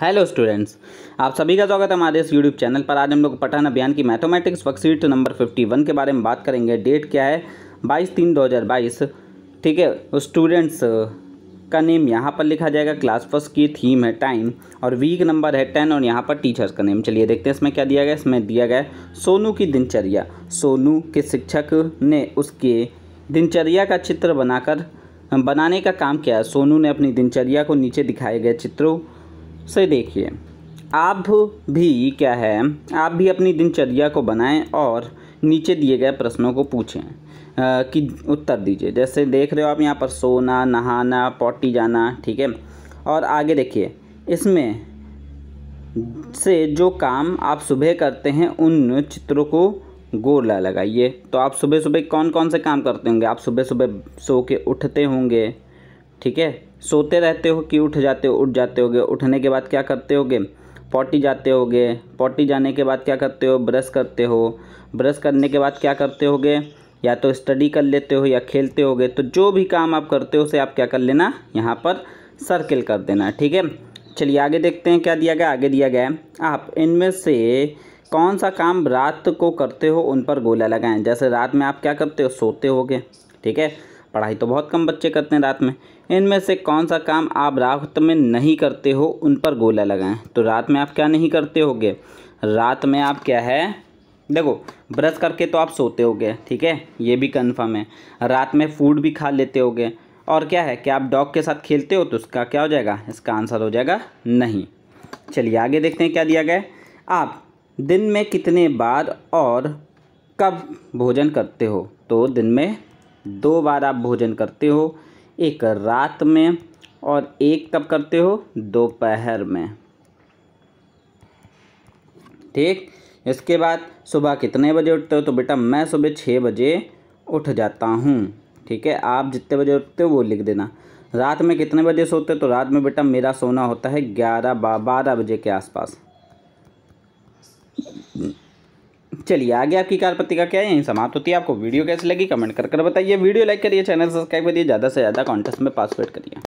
hello students आप सभी का स्वागत है हमारे इस यूट्यूब चैनल पर आज हम लोग पठान अभियान की मैथमेटिक्स वर्कशीट नंबर 51 के बारे में बात करेंगे डेट क्या है 22 तीन 2022 ठीक है स्टूडेंट्स तो का नेम यहाँ पर लिखा जाएगा क्लास फर्स्ट की थीम है टाइम और वीक नंबर है टेन और यहाँ पर टीचर्स का नेम चलिए देखते हैं इसमें क्या दिया गया इसमें दिया गया सोनू की दिनचर्या सोनू के शिक्षक ने उसके दिनचर्या का चित्र बनाकर बनाने का काम किया सोनू ने अपनी दिनचर्या को नीचे दिखाए गए चित्रों से देखिए आप भी क्या है आप भी अपनी दिनचर्या को बनाएं और नीचे दिए गए प्रश्नों को पूछें कि उत्तर दीजिए जैसे देख रहे हो आप यहाँ पर सोना नहाना पॉटी जाना ठीक है और आगे देखिए इसमें से जो काम आप सुबह करते हैं उन चित्रों को गोला लगाइए तो आप सुबह सुबह कौन कौन से काम करते होंगे आप सुबह सुबह सो के उठते होंगे ठीक है सोते रहते हो कि उठ जाते हो उठ जाते होगे उठने के बाद क्या करते होगे पॉटी जाते होगे पॉटी जाने के बाद क्या करते हो ब्रश करते हो ब्रश करने के बाद क्या करते होगे या तो स्टडी कर लेते हो या खेलते होगे तो जो भी काम आप करते हो उसे आप क्या कर लेना यहाँ पर सर्किल कर देना ठीक है चलिए आगे देखते हैं क्या दिया गया आगे दिया गया है आप इनमें से कौन सा काम रात को करते हो उन पर गोला लगाएं जैसे रात में आप क्या करते हो सोते होगे ठीक है पढ़ाई तो बहुत कम बच्चे करते हैं रात में इनमें से कौन सा काम आप रात में नहीं करते हो उन पर गोला लगाएं तो रात में आप क्या नहीं करते होगे रात में आप क्या है देखो ब्रश करके तो आप सोते होगे ठीक है ये भी कन्फर्म है रात में फूड भी खा लेते होगे और क्या है कि आप डॉग के साथ खेलते हो तो उसका क्या हो जाएगा इसका आंसर हो जाएगा नहीं चलिए आगे देखते हैं क्या दिया गया आप दिन में कितने बार और कब भोजन करते हो तो दिन में दो बार आप भोजन करते हो एक रात में और एक कब करते हो दोपहर में ठीक इसके बाद सुबह कितने बजे उठते हो तो बेटा मैं सुबह छः बजे उठ जाता हूँ ठीक है आप जितने बजे उठते हो वो लिख देना रात में कितने बजे सोते हो तो रात में बेटा मेरा सोना होता है ग्यारह बारह बजे के आसपास चलिए आगे आपकी कार पत्रिका क्या है यहीं समाप्त होती है आपको वीडियो कैसी लगी कमेंट कर कर बताइए वीडियो लाइक करिए चैनल सब्सक्राइब करिए ज़्यादा से ज़्यादा कॉन्टेस्ट में पार्टिसिपेट करिए